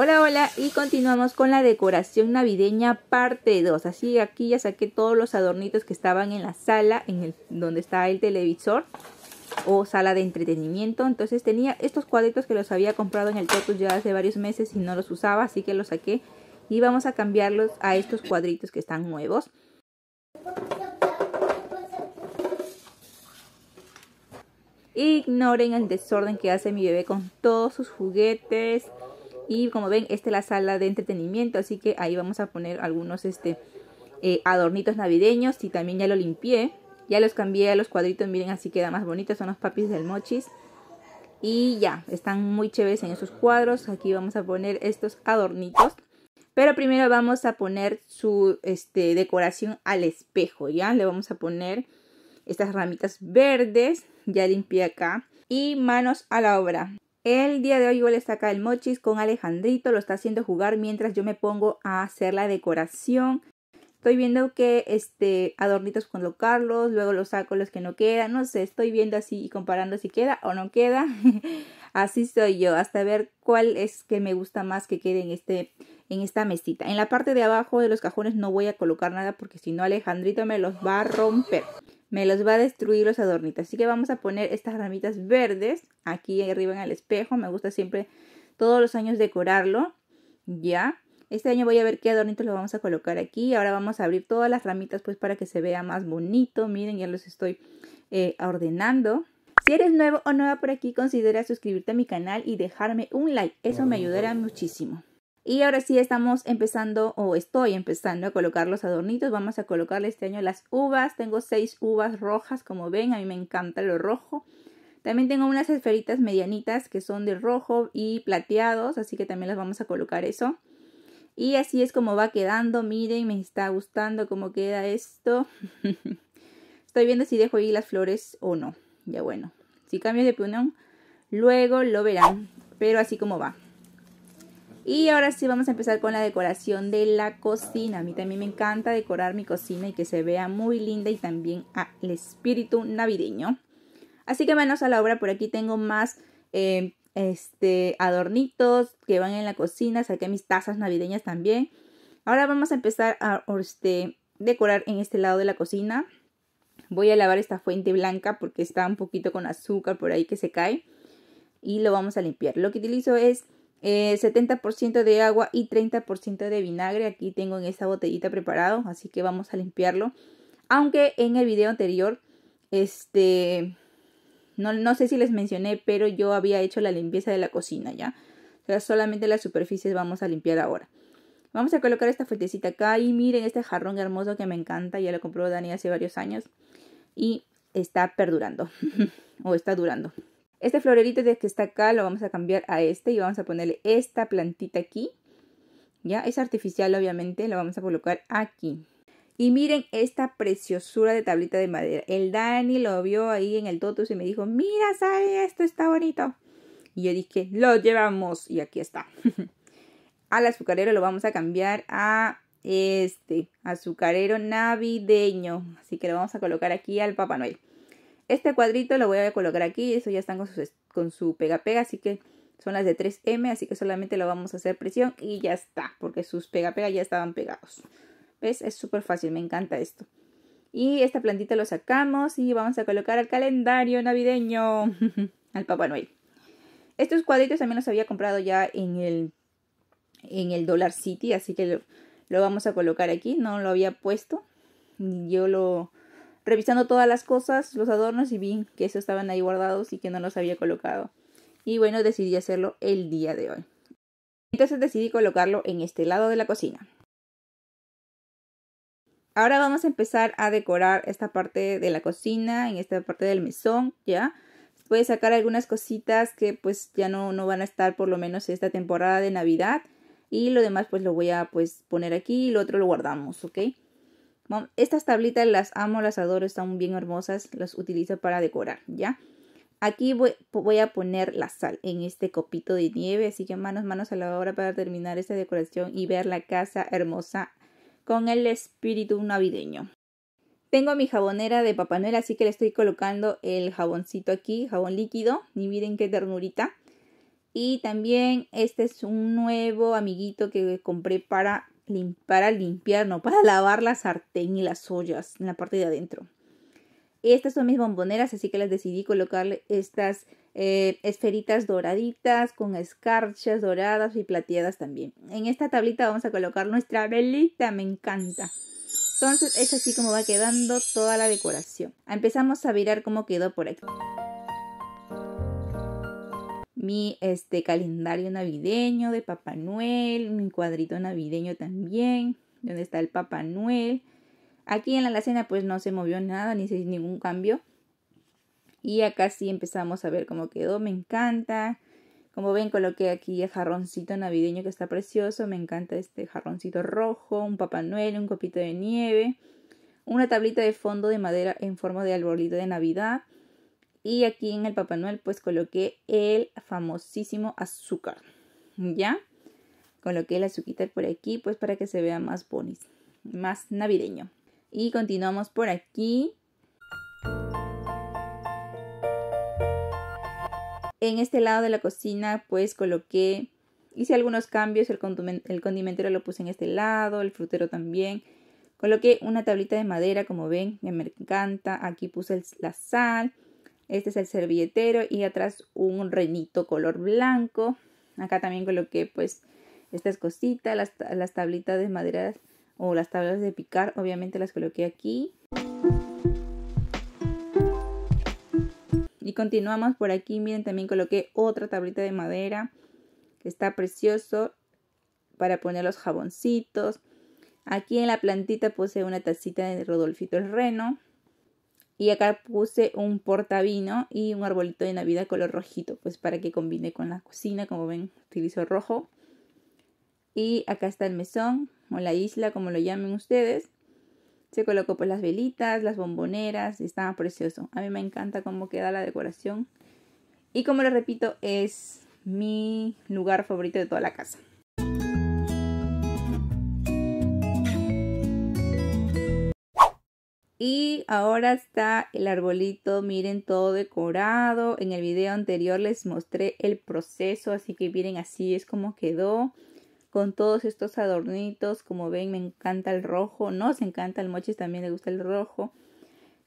Hola, hola, y continuamos con la decoración navideña parte 2. Así aquí ya saqué todos los adornitos que estaban en la sala, en el, donde está el televisor o sala de entretenimiento. Entonces tenía estos cuadritos que los había comprado en el Totus ya hace varios meses y no los usaba, así que los saqué y vamos a cambiarlos a estos cuadritos que están nuevos. Ignoren el desorden que hace mi bebé con todos sus juguetes, y como ven, esta es la sala de entretenimiento, así que ahí vamos a poner algunos este, eh, adornitos navideños y también ya lo limpié. Ya los cambié a los cuadritos, miren, así queda más bonito, son los papis del mochis. Y ya, están muy chéveres en esos cuadros. Aquí vamos a poner estos adornitos. Pero primero vamos a poner su este, decoración al espejo, ¿ya? Le vamos a poner estas ramitas verdes. Ya limpié acá. Y manos a la obra. El día de hoy igual está acá el mochis con Alejandrito, lo está haciendo jugar mientras yo me pongo a hacer la decoración. Estoy viendo que este adornitos Carlos, luego los saco los que no quedan, no sé, estoy viendo así y comparando si queda o no queda. Así soy yo, hasta ver cuál es que me gusta más que quede en, este, en esta mesita. En la parte de abajo de los cajones no voy a colocar nada porque si no Alejandrito me los va a romper. Me los va a destruir los adornitos. Así que vamos a poner estas ramitas verdes aquí arriba en el espejo. Me gusta siempre todos los años decorarlo. Ya. Este año voy a ver qué adornitos lo vamos a colocar aquí. Ahora vamos a abrir todas las ramitas pues para que se vea más bonito. Miren, ya los estoy eh, ordenando. Si eres nuevo o nueva por aquí, considera suscribirte a mi canal y dejarme un like. Eso me ayudará muchísimo. Y ahora sí estamos empezando o estoy empezando a colocar los adornitos. Vamos a colocarle este año las uvas. Tengo seis uvas rojas, como ven, a mí me encanta lo rojo. También tengo unas esferitas medianitas que son de rojo y plateados, así que también las vamos a colocar eso. Y así es como va quedando, miren, me está gustando cómo queda esto. Estoy viendo si dejo ahí las flores o no. Ya bueno, si cambio de opinión, luego lo verán, pero así como va. Y ahora sí vamos a empezar con la decoración de la cocina. A mí también me encanta decorar mi cocina y que se vea muy linda y también al espíritu navideño. Así que manos a la obra, por aquí tengo más em, este, adornitos que van en la cocina, saqué mis tazas navideñas también. Ahora vamos a empezar a este, decorar en este lado de la cocina. Voy a lavar esta fuente blanca porque está un poquito con azúcar por ahí que se cae. Y lo vamos a limpiar. Lo que utilizo es 70% eh, de agua y 30% de vinagre. Aquí tengo en esta botellita preparado, así que vamos a limpiarlo. Aunque en el video anterior, este, no, no sé si les mencioné, pero yo había hecho la limpieza de la cocina ya. O sea, solamente las superficies vamos a limpiar ahora. Vamos a colocar esta fuentecita acá y miren este jarrón hermoso que me encanta. Ya lo compró Dani hace varios años y está perdurando o está durando. Este florerito de que está acá lo vamos a cambiar a este y vamos a ponerle esta plantita aquí. Ya es artificial obviamente, lo vamos a colocar aquí. Y miren esta preciosura de tablita de madera. El Dani lo vio ahí en el Totus y me dijo, mira, ¿sabes? esto está bonito. Y yo dije, lo llevamos y aquí está. al azucarero lo vamos a cambiar a este azucarero navideño. Así que lo vamos a colocar aquí al Papá Noel. Este cuadrito lo voy a colocar aquí. Eso ya están con, con su pega pega. Así que son las de 3M. Así que solamente lo vamos a hacer presión y ya está. Porque sus pega pega ya estaban pegados. ¿Ves? Es súper fácil. Me encanta esto. Y esta plantita lo sacamos y vamos a colocar al calendario navideño. al Papá Noel. Estos cuadritos también los había comprado ya en el en el Dollar City, así que lo, vamos a colocar aquí, no lo había puesto. Yo lo revisando todas las cosas, los adornos y vi que esos estaban ahí guardados y que no los había colocado. Y bueno, decidí hacerlo el día de hoy. Entonces decidí colocarlo en este lado de la cocina. Ahora vamos a empezar a decorar esta parte de la cocina, en esta parte del mesón, ¿ya? a sacar algunas cositas que pues ya no, no van a estar por lo menos esta temporada de Navidad y lo demás pues lo voy a pues poner aquí y lo otro lo guardamos, ¿ok? estas tablitas las amo, las adoro, están bien hermosas, las utilizo para decorar, ¿ya? Aquí voy, a poner la sal en este copito de nieve, así que manos, manos a la obra para terminar esta decoración y ver la casa hermosa con el espíritu navideño. Tengo mi jabonera de Papá Noel, así que le estoy colocando el jaboncito aquí, jabón líquido, y miren qué ternurita. Y también este es un nuevo amiguito que compré para, limpiar a limpiar, no, para lavar la sartén y las ollas en la parte de adentro. Estas son mis bomboneras, así que les decidí colocarle estas eh, esferitas doraditas con escarchas doradas y plateadas también. En esta tablita vamos a colocar nuestra velita, me encanta. Entonces es así como va quedando toda la decoración. Empezamos a mirar cómo quedó por aquí mi este calendario navideño de Papá Noel, mi cuadrito navideño también, donde está el Papá Noel. Aquí en la alacena pues no se movió nada, ni se hizo ningún cambio. Y acá sí empezamos a ver cómo quedó, me encanta. Como ven, coloqué aquí el jarroncito navideño que está precioso. Me encanta este jarroncito rojo, un Papá Noel, un copito de nieve, una tablita de fondo de madera en forma de arbolito de Navidad y aquí en el Papá Noel pues coloqué el famosísimo azúcar. ¿Ya? Coloqué el azúcar por aquí pues para que se vea más bonis, más navideño. Y continuamos por aquí. En este lado de la cocina pues coloqué, hice algunos cambios, el, condimentero lo puse en este lado, el frutero también. Coloqué una tablita de madera como ven, me encanta. Aquí puse la sal este es el servilletero y atrás un renito color blanco. Acá también coloqué pues estas cositas, las, tablitas de madera o las tablas de picar, obviamente las coloqué aquí. Y continuamos por aquí, miren, también coloqué otra tablita de madera que está precioso para poner los jaboncitos. Aquí en la plantita puse una tacita de Rodolfito el Reno. Y acá puse un portavino y un arbolito de Navidad color rojito, pues para que combine con la cocina, como ven, utilizo rojo. Y acá está el mesón, o la isla, como lo llamen ustedes. Se colocó pues las velitas, las bomboneras, estaba precioso. A mí me encanta cómo queda la decoración. Y como les repito, es mi lugar favorito de toda la casa. Y ahora está el arbolito, miren todo decorado. En el video anterior les mostré el proceso, así que miren así es como quedó. Con todos estos adornitos, como ven me encanta el rojo, no se encanta el mochis, también le gusta el rojo.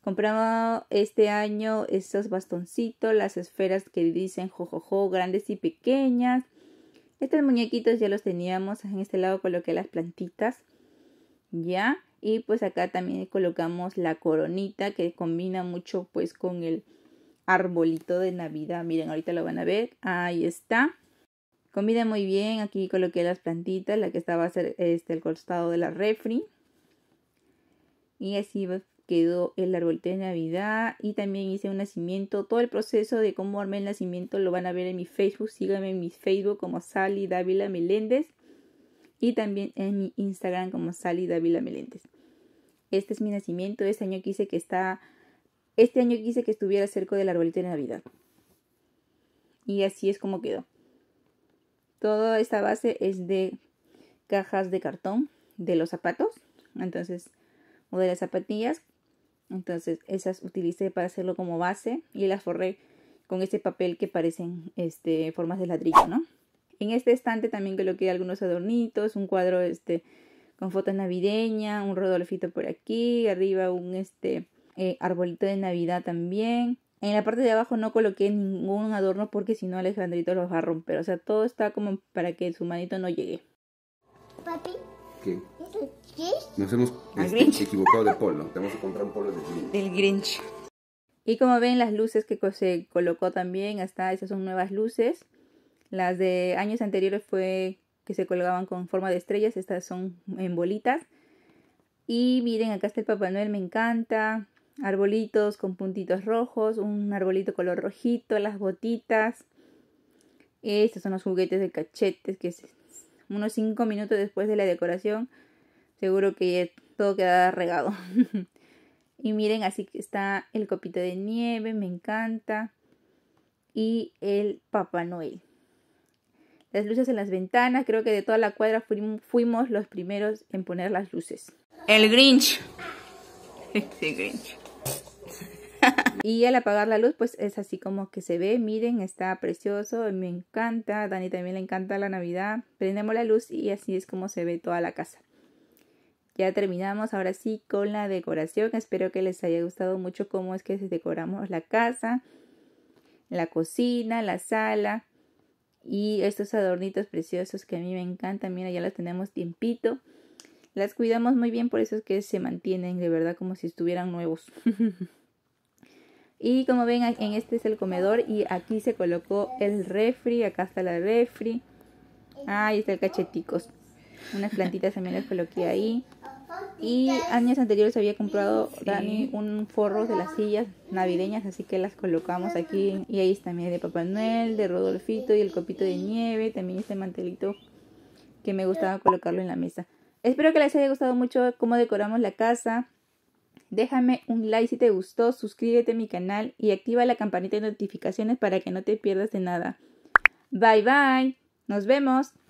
Compramos este año estos bastoncitos, las esferas que dicen jojojo, grandes y pequeñas. Estos muñequitos ya los teníamos, en este lado coloqué las plantitas, ya y pues acá también colocamos la coronita que combina mucho pues con el arbolito de navidad miren ahorita lo van a ver ahí está combina muy bien aquí coloqué las plantitas la que estaba este el costado de la refri y así quedó el arbolito de navidad y también hice un nacimiento todo el proceso de cómo armé el nacimiento lo van a ver en mi facebook síganme en mi facebook como Sally Dávila Meléndez y también en mi Instagram como Sally Davila Meléndez. Este es mi nacimiento, este año quise que está este año quise que estuviera cerca del arbolito de Navidad. Y así es como quedó. Toda esta base es de cajas de cartón de los zapatos, entonces o de las zapatillas, entonces esas utilicé para hacerlo como base y las forré con este papel que parecen este formas de ladrillo, ¿no? En este estante también coloqué algunos adornitos, un cuadro este, con fotos navideña, un rodolfito por aquí, arriba un este, eh, arbolito de Navidad también. En la parte de abajo no coloqué ningún adorno porque si no Alejandrito los va a romper. O sea, todo está como para que su manito no llegue. Papi. ¿Qué? Nos hemos este, equivocado de polo. Tenemos que comprar un polo de Grinch. Grinch. Y como ven, las luces que se colocó también, hasta esas son nuevas luces. Las de años anteriores fue que se colgaban con forma de estrellas, estas son en bolitas. Y miren, acá está el Papá Noel, me encanta. Arbolitos con puntitos rojos, un arbolito color rojito, las botitas. Estos son los juguetes de cachetes que es unos 5 minutos después de la decoración seguro que todo queda regado. y miren, así que está el copito de nieve, me encanta. Y el Papá Noel las luces en las ventanas. Creo que de toda la cuadra fuimos los primeros en poner las luces. El Grinch. El Grinch. Y al apagar la luz, pues es así como que se ve. Miren, está precioso, me encanta. A Dani también le encanta la Navidad. Prendemos la luz y así es como se ve toda la casa. Ya terminamos ahora sí con la decoración. Espero que les haya gustado mucho cómo es que decoramos la casa, la cocina, la sala. Y estos adornitos preciosos que a mí me encantan, mira, ya las tenemos tiempito. Las cuidamos muy bien, por eso es que se mantienen de verdad como si estuvieran nuevos. y como ven, en este es el comedor y aquí se colocó el refri, acá está la refri. ahí está el cacheticos. Unas plantitas también las coloqué ahí. Y años anteriores había comprado Dani un forro de las sillas navideñas, así que las colocamos aquí. Y ahí está, mi de Papá Noel, de Rodolfito y el copito de nieve. También este mantelito que me gustaba colocarlo en la mesa. Espero que les haya gustado mucho cómo decoramos la casa. Déjame un like si te gustó, suscríbete a mi canal y activa la campanita de notificaciones para que no te pierdas de nada. Bye bye, nos vemos.